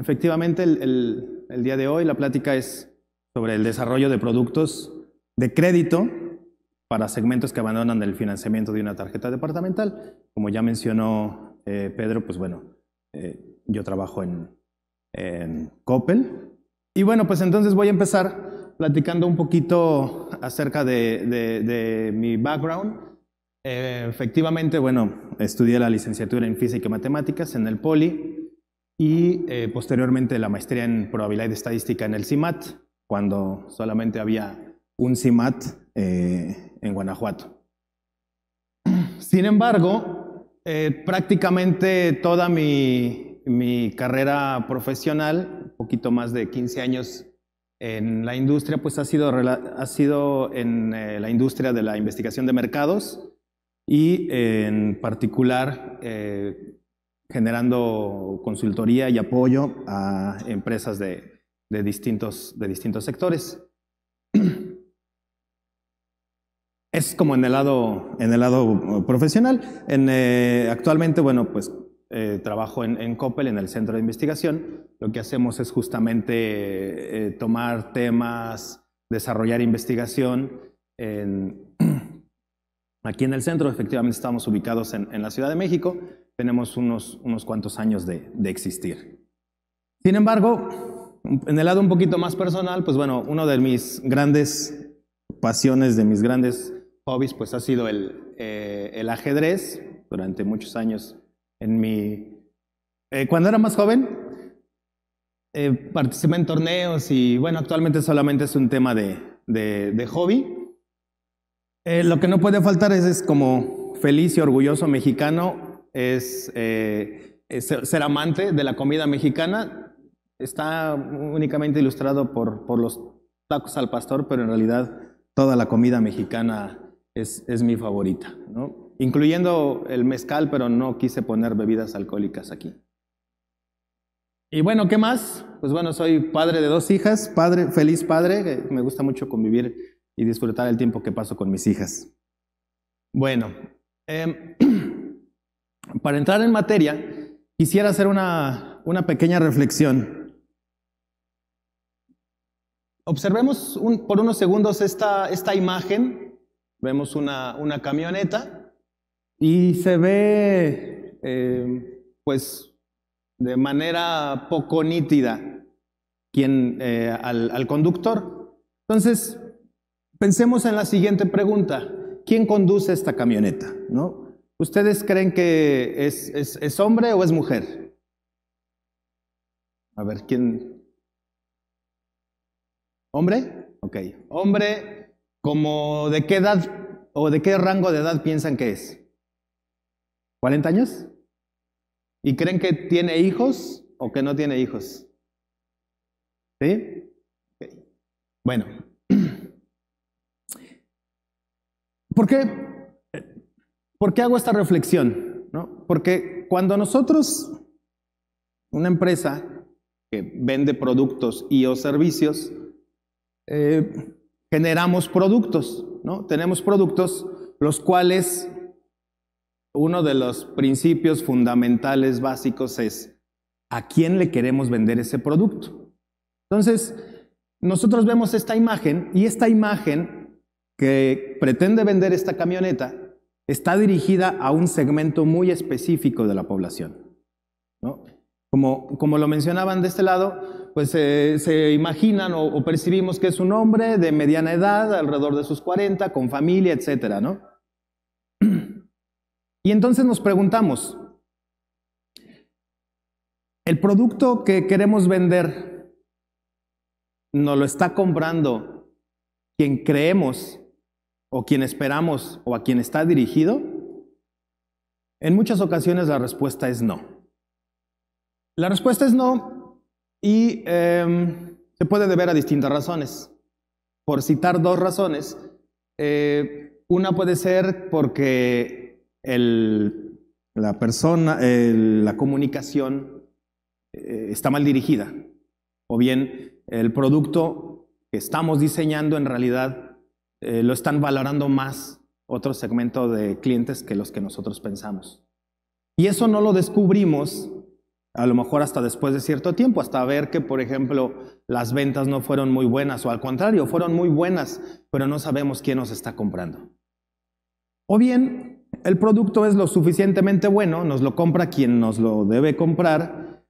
Efectivamente, el, día de hoy la plática es sobre el desarrollo de productos de crédito para segmentos que abandonan el financiamiento de una tarjeta departamental. Como ya mencionó eh, Pedro, pues bueno, eh, yo trabajo en, Coppel. Y bueno, pues entonces voy a empezar platicando un poquito acerca de, mi background. Eh, efectivamente, bueno, estudié la licenciatura en Física y Matemáticas en el Poli y eh, posteriormente la maestría en probabilidad y estadística en el CIMAT, cuando solamente había un CIMAT eh, en Guanajuato. Sin embargo, eh, prácticamente toda mi, mi, carrera profesional, un poquito más de 15 años en la industria, pues ha sido, ha sido en la industria de la investigación de mercados y en particular generando consultoría y apoyo a empresas de, distintos, de distintos sectores. Es como en el lado, en el lado uh, profesional. En, eh, actualmente, bueno, pues eh, trabajo en, en, COPEL, en el centro de investigación. Lo que hacemos es justamente eh, tomar temas, desarrollar investigación. aquí en el centro, efectivamente, estamos ubicados en, en la Ciudad de México, tenemos unos, unos cuantos años de, de existir. Sin embargo, en el lado un poquito más personal, pues bueno, una de mis grandes pasiones, de mis grandes hobbies, pues ha sido el, eh, el ajedrez durante muchos años en mi... Eh, cuando era más joven, eh, participé en torneos y bueno, actualmente solamente es un tema de, de, de hobby. lo que no puede faltar es, es como feliz y orgulloso mexicano es, eh, ser amante de la comida mexicana. Está únicamente ilustrado por, por, los tacos al pastor, pero en realidad toda la comida mexicana es, es mi favorita, ¿no? incluyendo el mezcal, pero no quise poner bebidas alcohólicas aquí. Y bueno, ¿qué más? Pues bueno, soy padre de dos hijas, padre, feliz padre, me gusta mucho convivir y disfrutar el tiempo que paso con mis hijas. Bueno, em, Para entrar en materia, quisiera hacer una, pequeña reflexión. Observemos por unos segundos esta, imagen. Vemos una, camioneta y se ve, eh, pues, de manera poco nítida eh, al, al conductor. Entonces, pensemos en la siguiente pregunta. ¿Quién conduce esta camioneta? ¿No? ¿Ustedes creen que es, es, hombre o es mujer? A ver, ¿quién? ¿Hombre? Ok. Hombre, ¿como de qué edad o de qué rango de edad piensan que es? ¿40 años? ¿Y creen que tiene hijos o que no tiene hijos? ¿Sí? Bueno. ¿Por qué ¿Por qué hago esta reflexión? Porque cuando nosotros, una empresa que vende productos y o servicios, eh, generamos productos, ¿no? Tenemos productos los cuales uno de los principios fundamentales básicos es a quién le queremos vender ese producto. Entonces, nosotros vemos esta imagen y esta imagen que pretende vender esta camioneta está dirigida a un segmento muy específico de la población. Como, como, lo mencionaban de este lado, pues se imaginan o, percibimos que es un hombre de mediana edad, alrededor de sus 40, con familia, etc. ¿no? Y entonces nos preguntamos, ¿el producto que queremos vender nos lo está comprando quien creemos o quien esperamos o a quien está dirigido? En muchas ocasiones la respuesta es no. La respuesta es no y em, se puede deber a distintas razones. Por citar dos razones, eh, una puede ser porque la persona, la comunicación eh, está mal dirigida, o bien el producto que estamos diseñando en realidad eh, lo están valorando más otro segmento de clientes que los que nosotros pensamos. Y eso no lo descubrimos a lo mejor hasta después de cierto tiempo, hasta ver que, por ejemplo, las ventas no fueron muy buenas o al contrario, fueron muy buenas, pero no sabemos quién nos está comprando. O bien, el producto es lo suficientemente bueno, nos lo compra quien nos lo debe comprar,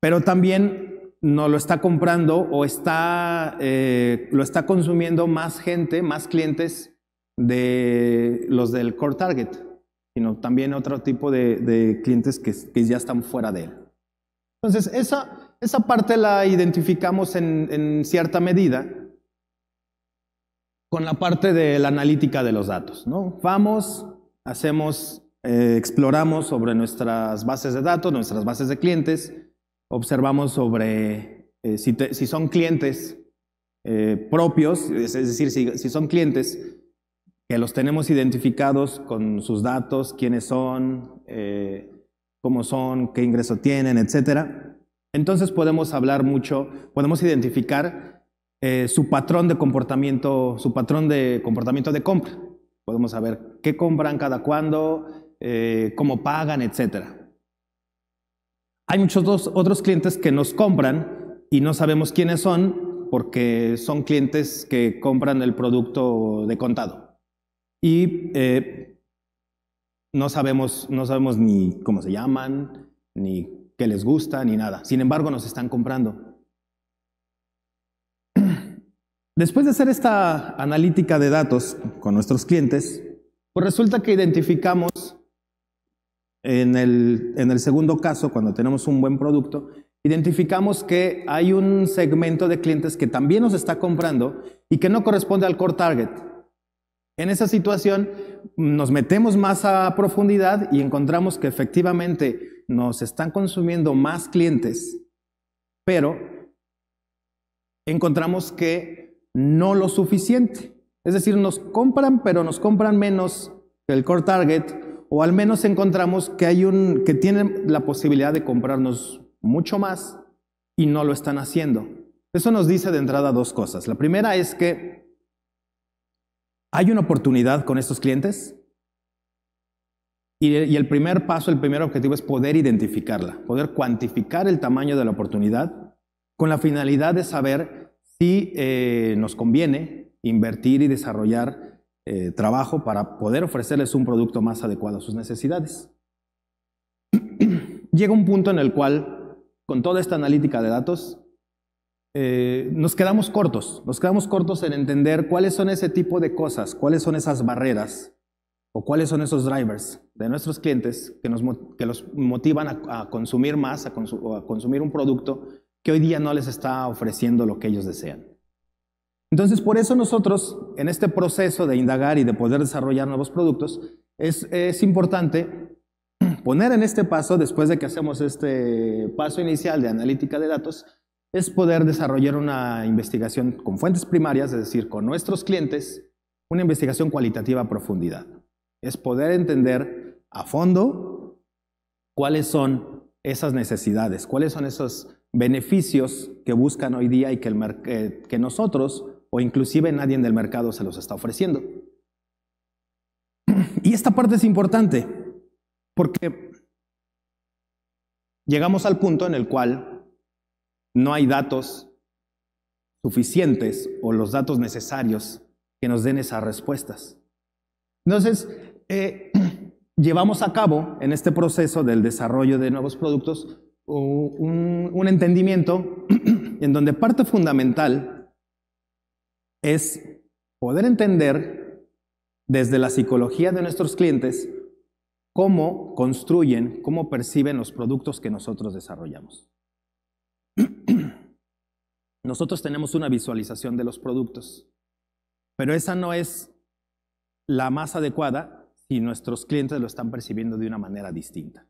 pero también no lo está comprando o está, eh, lo está consumiendo más gente, más clientes de los del core target, sino también otro tipo de, clientes que, ya están fuera de él. Entonces, esa, esa parte la identificamos en, cierta medida con la parte de la analítica de los datos. ¿no? Vamos, hacemos, eh, exploramos sobre nuestras bases de datos, nuestras bases de clientes, observamos sobre eh, si, son clientes eh, propios, es, decir, si, son clientes que los tenemos identificados con sus datos, quiénes son, eh, cómo son, qué ingreso tienen, etcétera, entonces podemos hablar mucho, podemos identificar su patrón de comportamiento, su patrón de comportamiento de compra. Podemos saber qué compran, cada cuándo, cómo pagan, etcétera. Hay muchos otros clientes que nos compran y no sabemos quiénes son porque son clientes que compran el producto de contado. Y eh, no, sabemos, no sabemos ni cómo se llaman, ni qué les gusta, ni nada. Sin embargo, nos están comprando. Después de hacer esta analítica de datos con nuestros clientes, pues resulta que identificamos en el, segundo caso, cuando tenemos un buen producto, identificamos que hay un segmento de clientes que también nos está comprando y que no corresponde al core target. En esa situación nos metemos más a profundidad y encontramos que efectivamente nos están consumiendo más clientes, pero encontramos que no lo suficiente. Es decir, nos compran, pero nos compran menos que el core target o al menos encontramos que hay un que tienen la posibilidad de comprarnos mucho más y no lo están haciendo. Eso nos dice de entrada dos cosas. La primera es que hay una oportunidad con estos clientes y, el primer paso, el primer objetivo es poder identificarla, poder cuantificar el tamaño de la oportunidad con la finalidad de saber si eh, nos conviene invertir y desarrollar eh, trabajo para poder ofrecerles un producto más adecuado a sus necesidades. Llega un punto en el cual, con toda esta analítica de datos, eh, nos quedamos cortos, nos quedamos cortos en entender cuáles son ese tipo de cosas, cuáles son esas barreras o cuáles son esos drivers de nuestros clientes que, que los motivan a, consumir más, a consumir un producto que hoy día no les está ofreciendo lo que ellos desean. Entonces, por eso nosotros, en este proceso de indagar y de poder desarrollar nuevos productos, es, importante poner en este paso, después de que hacemos este paso inicial de analítica de datos, es poder desarrollar una investigación con fuentes primarias, es decir, con nuestros clientes, una investigación cualitativa a profundidad. Es poder entender a fondo cuáles son esas necesidades, cuáles son esos beneficios que buscan hoy día y que, el eh, que nosotros o inclusive nadie en el mercado se los está ofreciendo. Y esta parte es importante porque llegamos al punto en el cual no hay datos suficientes o los datos necesarios que nos den esas respuestas. Entonces, eh, llevamos a cabo en este proceso del desarrollo de nuevos productos un entendimiento en donde parte fundamental es poder entender desde la psicología de nuestros clientes cómo construyen, cómo perciben los productos que nosotros desarrollamos. Nosotros tenemos una visualización de los productos, pero esa no es la más adecuada si nuestros clientes lo están percibiendo de una manera distinta.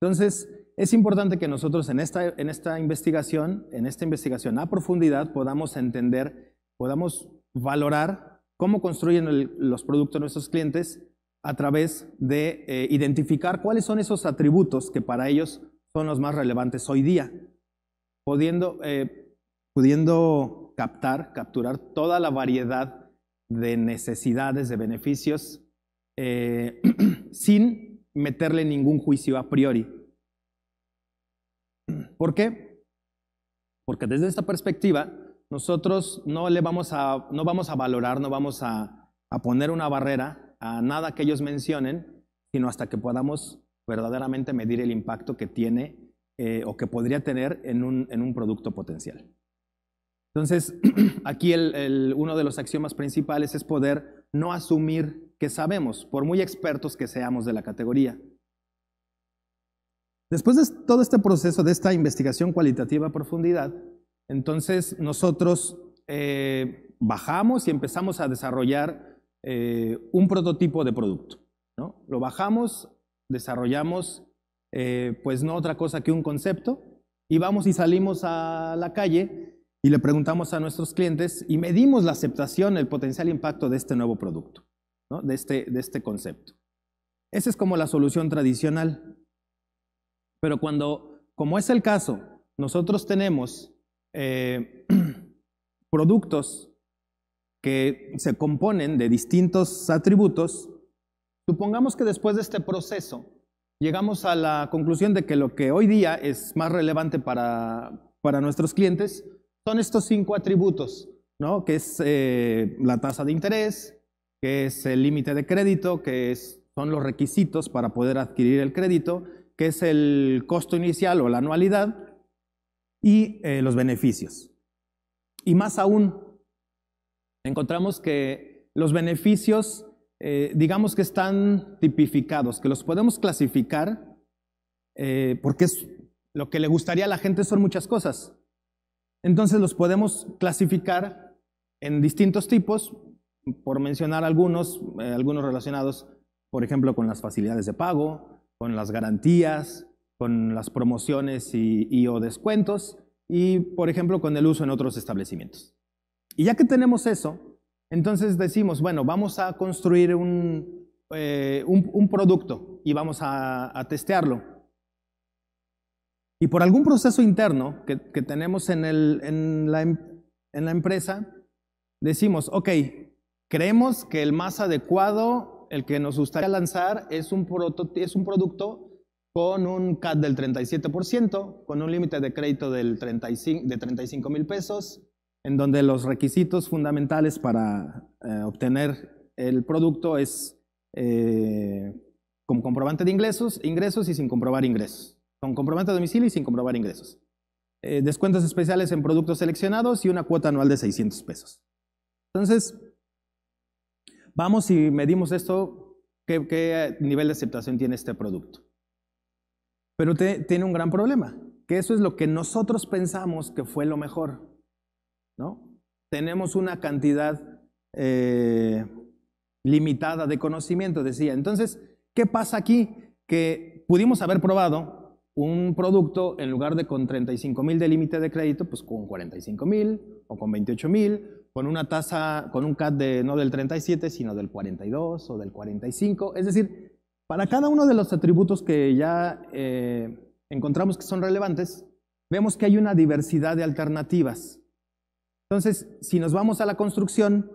Entonces, es importante que nosotros en esta, en esta investigación, en esta investigación a profundidad, podamos entender podamos valorar cómo construyen los productos nuestros clientes a través de eh, identificar cuáles son esos atributos que para ellos son los más relevantes hoy día, pudiendo, eh, pudiendo captar, capturar toda la variedad de necesidades, de beneficios, eh, sin meterle ningún juicio a priori. ¿Por qué? Porque desde esta perspectiva, nosotros no, le vamos, a, no vamos a valorar, no vamos a, poner una barrera a nada que ellos mencionen, sino hasta que podamos verdaderamente medir el impacto que tiene eh, o que podría tener en un, producto potencial. Entonces, aquí uno de los axiomas principales es poder no asumir que sabemos, por muy expertos que seamos de la categoría. Después de todo este proceso de esta investigación cualitativa a profundidad, entonces nosotros eh, bajamos y empezamos a desarrollar eh, un prototipo de producto. ¿no? Lo bajamos, desarrollamos eh, pues no otra cosa que un concepto y vamos y salimos a la calle y le preguntamos a nuestros clientes y medimos la aceptación, el potencial impacto de este nuevo producto, de, este, de este concepto. Esa es como la solución tradicional. Pero cuando, como es el caso, nosotros tenemos eh, productos que se componen de distintos atributos, supongamos que después de este proceso llegamos a la conclusión de que lo que hoy día es más relevante para, para nuestros clientes son estos cinco atributos, ¿no? que es eh, la tasa de interés, que es el límite de crédito, que es, son los requisitos para poder adquirir el crédito, que es el costo inicial o la anualidad, y eh, los beneficios. Y más aún, encontramos que los beneficios, eh, digamos que están tipificados, que los podemos clasificar, eh, porque es, lo que le gustaría a la gente son muchas cosas. Entonces los podemos clasificar en distintos tipos, por mencionar algunos, algunos relacionados, por ejemplo, con las facilidades de pago, con las garantías, con las promociones y, o descuentos y, por ejemplo, con el uso en otros establecimientos. Y ya que tenemos eso, entonces decimos, bueno, vamos a construir un, eh, un, producto y vamos a, testearlo. Y por algún proceso interno que, tenemos en, el, em, en, la, empresa, decimos, ok, creemos que el más adecuado, el que nos gustaría lanzar, es un, es un producto con un CAT del 37%, con un límite de crédito del 35, de 35 mil pesos, en donde los requisitos fundamentales para eh, obtener el producto es eh, con comprobante de ingresos, ingresos y sin comprobar ingresos. Con comprobante de domicilio y sin comprobar ingresos. Eh, descuentos especiales en productos seleccionados y una cuota anual de 600 pesos. Entonces, vamos y medimos esto, qué, qué nivel de aceptación tiene este producto. Pero tiene un gran problema, que eso es lo que nosotros pensamos que fue lo mejor, ¿no? Tenemos una cantidad eh, limitada de conocimiento, decía. Entonces, ¿qué pasa aquí? Que pudimos haber probado un producto en lugar de con 35 mil de límite de crédito, pues con 45 mil o con 28 mil, con una tasa, con un CAD de, no del 37, sino del 42 o del 45. Es decir, para cada uno de los atributos que ya eh, encontramos que son relevantes, vemos que hay una diversidad de alternativas. Entonces, si nos vamos a la construcción,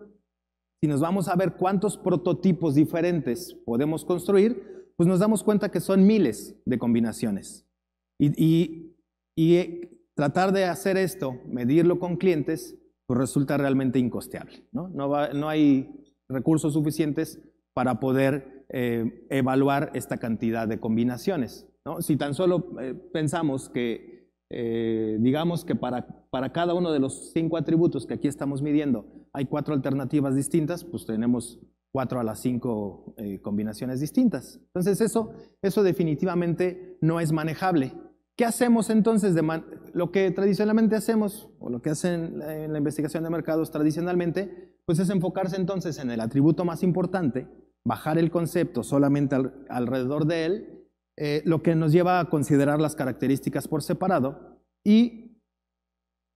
si nos vamos a ver cuántos prototipos diferentes podemos construir, pues nos damos cuenta que son miles de combinaciones. Y, eh, tratar de hacer esto, medirlo con clientes, pues resulta realmente incosteable. no hay recursos suficientes para poder eh, evaluar esta cantidad de combinaciones. Si tan solo eh, pensamos que, eh, digamos que para, para cada uno de los cinco atributos que aquí estamos midiendo hay cuatro alternativas distintas, pues tenemos cuatro a las cinco combinaciones distintas. Entonces eso, eso definitivamente no es manejable. ¿Qué hacemos entonces? lo que tradicionalmente hacemos, o lo que hacen en la investigación de mercados tradicionalmente, pues es enfocarse entonces en el atributo más importante, bajar el concepto solamente alrededor de él, eh, lo que nos lleva a considerar las características por separado y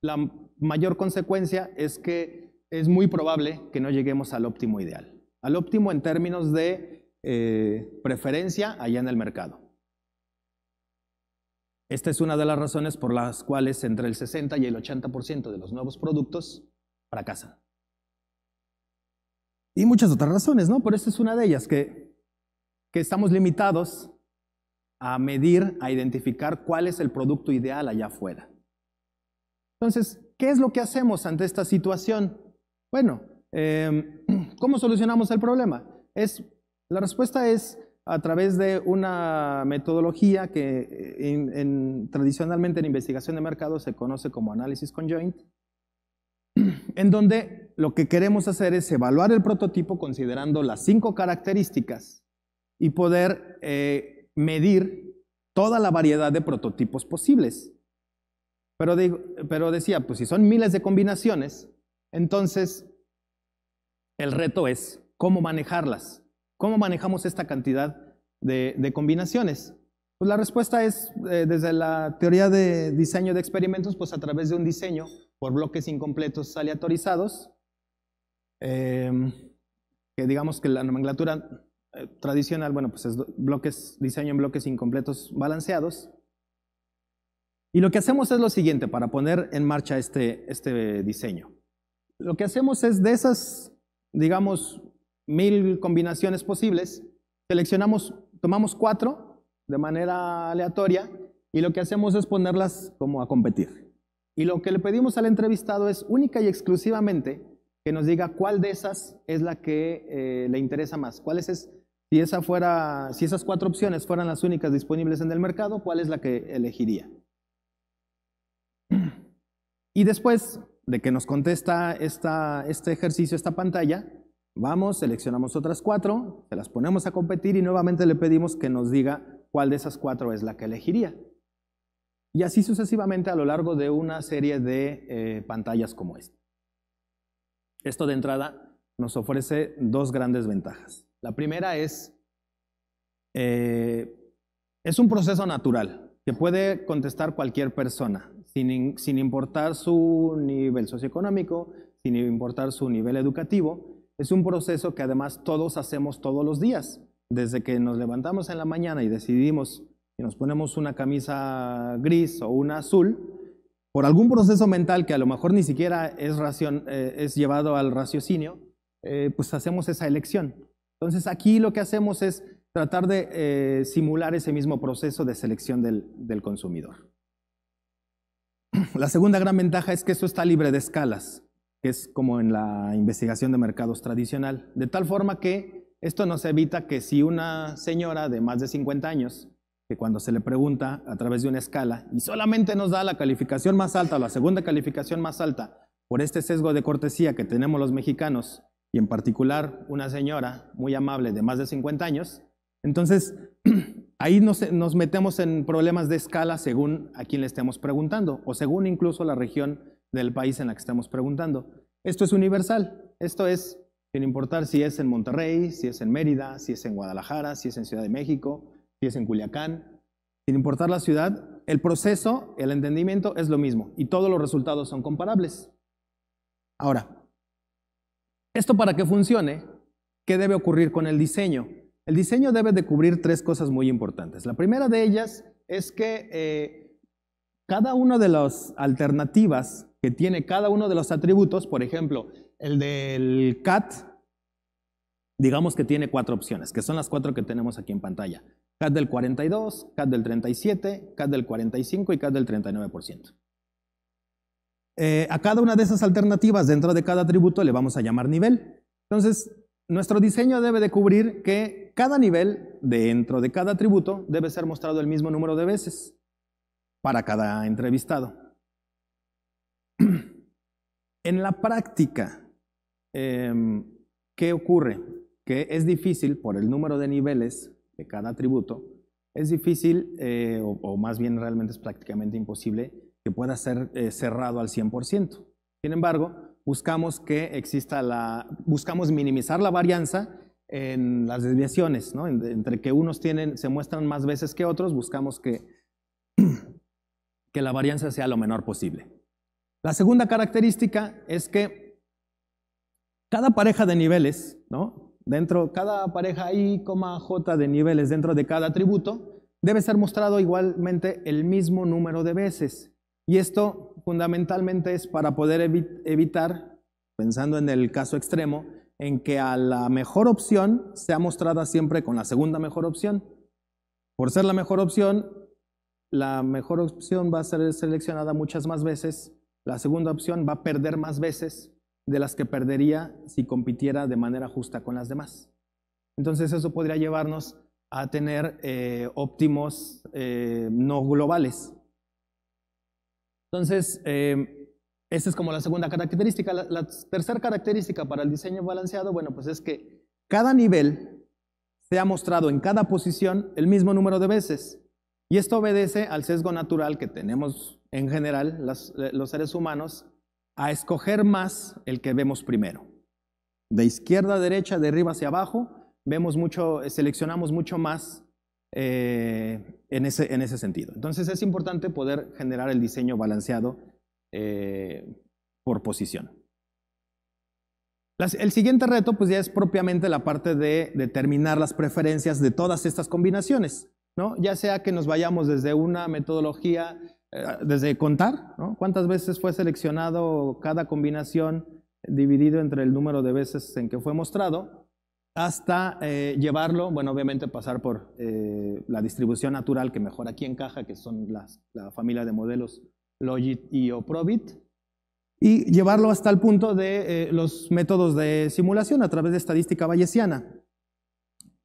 la mayor consecuencia es que es muy probable que no lleguemos al óptimo ideal, al óptimo en términos de eh, preferencia allá en el mercado. Esta es una de las razones por las cuales entre el 60 y el 80% de los nuevos productos fracasan. Y muchas otras razones, ¿no? Pero esta es una de ellas, que, estamos limitados a medir, a identificar cuál es el producto ideal allá afuera. Entonces, ¿qué es lo que hacemos ante esta situación? Bueno, em, ¿cómo solucionamos el problema? Es, la respuesta es a través de una metodología que eh, tradicionalmente en investigación de mercado se conoce como análisis conjoint, en donde lo que queremos hacer es evaluar el prototipo considerando las cinco características y poder eh, medir toda la variedad de prototipos posibles. Pero, decía, pues si son miles de combinaciones, entonces el reto es cómo manejarlas, cómo manejamos esta cantidad de, combinaciones. Pues la respuesta es, eh, desde la teoría de diseño de experimentos, pues a través de un diseño por bloques incompletos aleatorizados, Em, que digamos que la nomenclatura eh, tradicional, bueno, pues es bloques, diseño en bloques incompletos balanceados. Y lo que hacemos es lo siguiente para poner en marcha este, este diseño. Lo que hacemos es de esas, digamos, mil combinaciones posibles, seleccionamos, tomamos cuatro de manera aleatoria y lo que hacemos es ponerlas como a competir. Y lo que le pedimos al entrevistado es única y exclusivamente que nos diga cuál de esas es la que eh, le interesa más. ¿Cuál es, si, esa fuera, si esas cuatro opciones fueran las únicas disponibles en el mercado, cuál es la que elegiría? Y después de que nos contesta esta, este ejercicio, esta pantalla, vamos, seleccionamos otras cuatro, se las ponemos a competir y nuevamente le pedimos que nos diga cuál de esas cuatro es la que elegiría. Y así sucesivamente a lo largo de una serie de eh, pantallas como esta. Esto de entrada nos ofrece dos grandes ventajas. La primera es, eh, es un proceso natural que puede contestar cualquier persona, sin, importar su nivel socioeconómico, sin importar su nivel educativo. Es un proceso que además todos hacemos todos los días. Desde que nos levantamos en la mañana y decidimos y nos ponemos una camisa gris o una azul, por algún proceso mental que a lo mejor ni siquiera es, eh, es llevado al raciocinio, eh, pues hacemos esa elección. Entonces aquí lo que hacemos es tratar de eh, simular ese mismo proceso de selección del, del consumidor. La segunda gran ventaja es que eso está libre de escalas, que es como en la investigación de mercados tradicional, de tal forma que esto nos evita que si una señora de más de 50 años que cuando se le pregunta a través de una escala y solamente nos da la calificación más alta o la segunda calificación más alta por este sesgo de cortesía que tenemos los mexicanos y en particular una señora muy amable de más de 50 años, entonces ahí nos, nos metemos en problemas de escala según a quién le estemos preguntando o según incluso la región del país en la que estamos preguntando. Esto es universal, esto es sin importar si es en Monterrey, si es en Mérida, si es en Guadalajara, si es en Ciudad de México, en Culiacán, sin importar la ciudad, el proceso, el entendimiento es lo mismo y todos los resultados son comparables. Ahora, esto para que funcione, ¿qué debe ocurrir con el diseño? El diseño debe de cubrir tres cosas muy importantes. La primera de ellas es que eh, cada una de las alternativas que tiene cada uno de los atributos, por ejemplo, el del cat, digamos que tiene cuatro opciones, que son las cuatro que tenemos aquí en pantalla. CAD del 42, CAD del 37, CAD del 45 y CAD del 39%. Eh, a cada una de esas alternativas dentro de cada atributo le vamos a llamar nivel. Entonces, nuestro diseño debe de cubrir que cada nivel dentro de cada atributo debe ser mostrado el mismo número de veces para cada entrevistado. En la práctica, em, ¿qué ocurre? Que es difícil por el número de niveles de cada atributo, es difícil, eh, o, más bien realmente es prácticamente imposible, que pueda ser eh, cerrado al 100%. Sin embargo, buscamos que exista la, buscamos minimizar la varianza en las desviaciones, ¿no? entre que unos tienen, se muestran más veces que otros, buscamos que, que la varianza sea lo menor posible. La segunda característica es que cada pareja de niveles, ¿no? Dentro, cada pareja i, j de niveles dentro de cada atributo debe ser mostrado igualmente el mismo número de veces. Y esto fundamentalmente es para poder evitar, pensando en el caso extremo, en que a la mejor opción sea mostrada siempre con la segunda mejor opción. Por ser la mejor opción, la mejor opción va a ser seleccionada muchas más veces, la segunda opción va a perder más veces de las que perdería si compitiera de manera justa con las demás. Entonces eso podría llevarnos a tener eh, óptimos eh, no globales. Entonces, eh, esa es como la segunda característica. La, tercera característica para el diseño balanceado, bueno, pues es que cada nivel se ha mostrado en cada posición el mismo número de veces. Y esto obedece al sesgo natural que tenemos en general los seres humanos a escoger más el que vemos primero. De izquierda a derecha, de arriba hacia abajo, vemos mucho, seleccionamos mucho más eh, en, ese, en ese sentido. Entonces es importante poder generar el diseño balanceado eh, por posición. el siguiente reto pues ya es propiamente la parte de determinar las preferencias de todas estas combinaciones, ¿no? Ya sea que nos vayamos desde una metodología eh, ah, desde contar, ¿Cuántas veces fue seleccionado cada combinación dividido entre el número de veces en que fue mostrado? hasta eh, llevarlo, bueno, obviamente pasar por eh, la distribución natural que mejor aquí encaja, que son las, la familia de modelos Logit y Oprobit, y llevarlo hasta el punto de los métodos de simulación a través de estadística bayesiana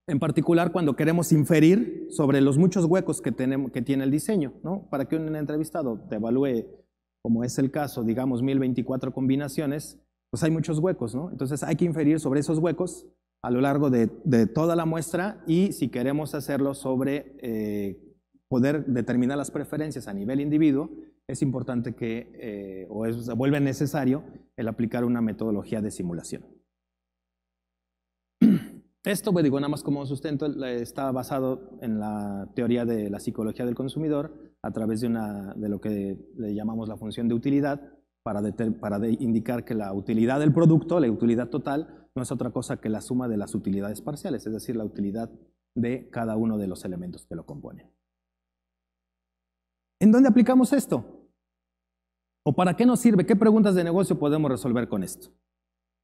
en particular cuando queremos inferir sobre los muchos huecos que, tenemos, que tiene el diseño, ¿no? Para que un entrevistado te evalúe, como es el caso, digamos, 1024 combinaciones, pues hay muchos huecos, ¿no? Entonces hay que inferir sobre esos huecos a lo largo de, toda la muestra y si queremos hacerlo sobre eh, poder determinar las preferencias a nivel individuo, es importante que, eh, o es, vuelve necesario el aplicar una metodología de simulación. Esto, pues, digo, nada más como sustento, está basado en la teoría de la psicología del consumidor a través de, una, de lo que le llamamos la función de utilidad para, para indicar que la utilidad del producto, la utilidad total, no es otra cosa que la suma de las utilidades parciales, es decir, la utilidad de cada uno de los elementos que lo componen. ¿En dónde aplicamos esto? ¿O para qué nos sirve? ¿Qué preguntas de negocio podemos resolver con esto?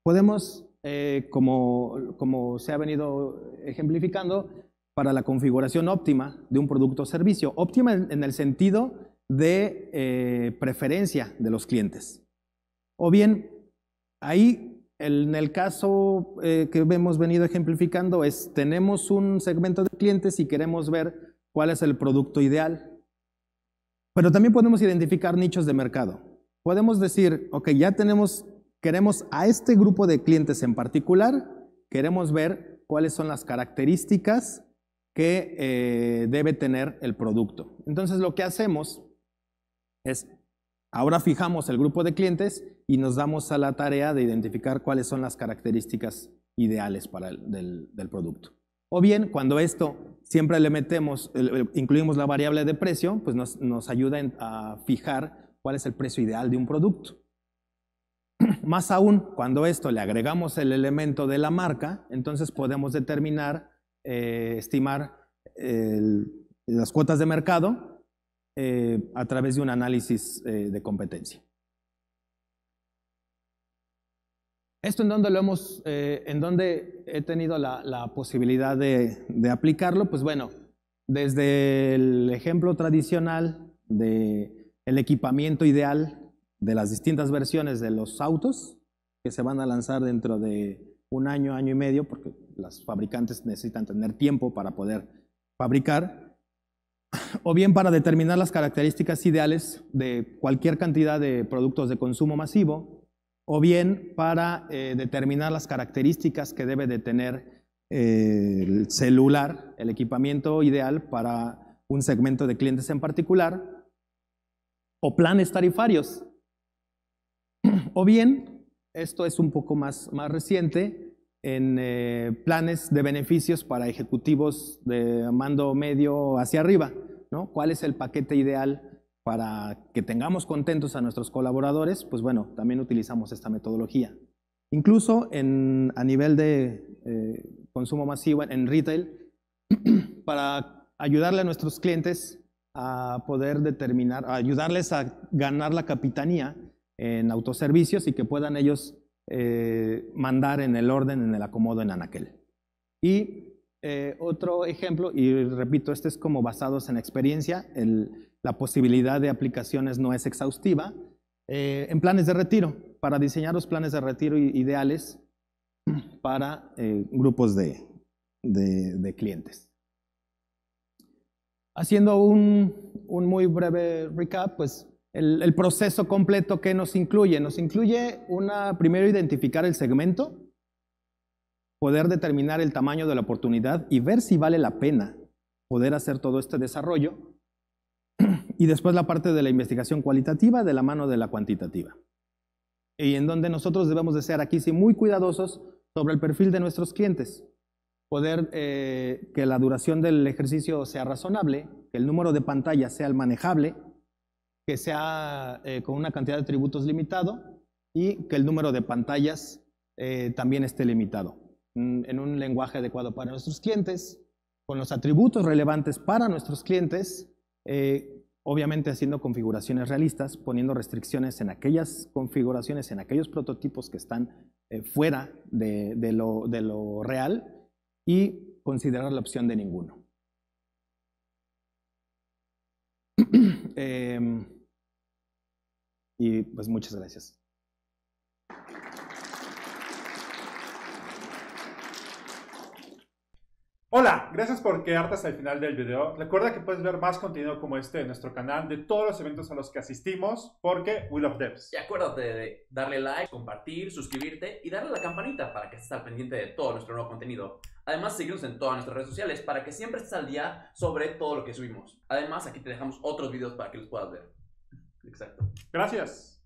Podemos eh, como, como se ha venido ejemplificando, para la configuración óptima de un producto o servicio. Óptima en el sentido de eh, preferencia de los clientes. O bien, ahí en el caso eh, que hemos venido ejemplificando es, tenemos un segmento de clientes y queremos ver cuál es el producto ideal. Pero también podemos identificar nichos de mercado. Podemos decir, ok, ya tenemos Queremos a este grupo de clientes en particular, queremos ver cuáles son las características que eh, debe tener el producto. Entonces lo que hacemos es, ahora fijamos el grupo de clientes y nos damos a la tarea de identificar cuáles son las características ideales para del, producto. O bien, cuando esto siempre le metemos, incluimos la variable de precio, pues nos, nos ayuda a fijar cuál es el precio ideal de un producto. Más aún, cuando esto le agregamos el elemento de la marca, entonces podemos determinar, eh, estimar las cuotas de mercado eh, a través de un análisis eh, de competencia. Esto en donde, lo hemos, en donde he tenido la, posibilidad de, aplicarlo, pues bueno, desde el ejemplo tradicional de equipamiento ideal de las distintas versiones de los autos que se van a lanzar dentro de un año, año y medio, porque los fabricantes necesitan tener tiempo para poder fabricar, o bien para determinar las características ideales de cualquier cantidad de productos de consumo masivo, o bien para eh, determinar las características que debe de tener eh, el celular, el equipamiento ideal para un segmento de clientes en particular, o planes tarifarios, o bien, esto es un poco más, reciente, en eh, planes de beneficios para ejecutivos de mando medio hacia arriba. ¿no? ¿Cuál es el paquete ideal para que tengamos contentos a nuestros colaboradores? Pues bueno, también utilizamos esta metodología. Incluso a nivel de eh, consumo masivo en retail, para ayudarle a nuestros clientes a poder determinar, ayudarles a ganar la capitanía en autoservicios y que puedan ellos eh, mandar en el orden, en el acomodo, en anaquel. Y eh, otro ejemplo, y repito, este es como basados en experiencia, la posibilidad de aplicaciones no es exhaustiva, eh, en planes de retiro, para diseñar los planes de retiro ideales para grupos de, clientes. Haciendo un, un, muy breve recap, pues el, proceso completo que nos incluye. Nos incluye una, primero identificar el segmento, poder determinar el tamaño de la oportunidad y ver si vale la pena poder hacer todo este desarrollo. Y después la parte de la investigación cualitativa de la mano de la cuantitativa. Y en donde nosotros debemos de ser aquí sí muy cuidadosos sobre el perfil de nuestros clientes. Poder eh, que la duración del ejercicio sea razonable, que el número de pantallas sea el manejable, que sea eh, con una cantidad de atributos limitado y que el número de pantallas eh, también esté limitado. Mm, en un lenguaje adecuado para nuestros clientes, con los atributos relevantes para nuestros clientes, eh, obviamente haciendo configuraciones realistas, poniendo restricciones en aquellas configuraciones, en aquellos prototipos que están fuera de, de, lo, de lo real y considerar la opción de ninguno. Em, y pues muchas gracias. Hola, gracias por quedarte hasta el final del video. Recuerda que puedes ver más contenido como este en nuestro canal de todos los eventos a los que asistimos porque We Love Devs. Y acuérdate de darle like, compartir, suscribirte y darle a la campanita para que estés al pendiente de todo nuestro nuevo contenido. Además, síguenos en todas nuestras redes sociales para que siempre estés al día sobre todo lo que subimos. Además, aquí te dejamos otros videos para que los puedas ver. Exacto. Gracias.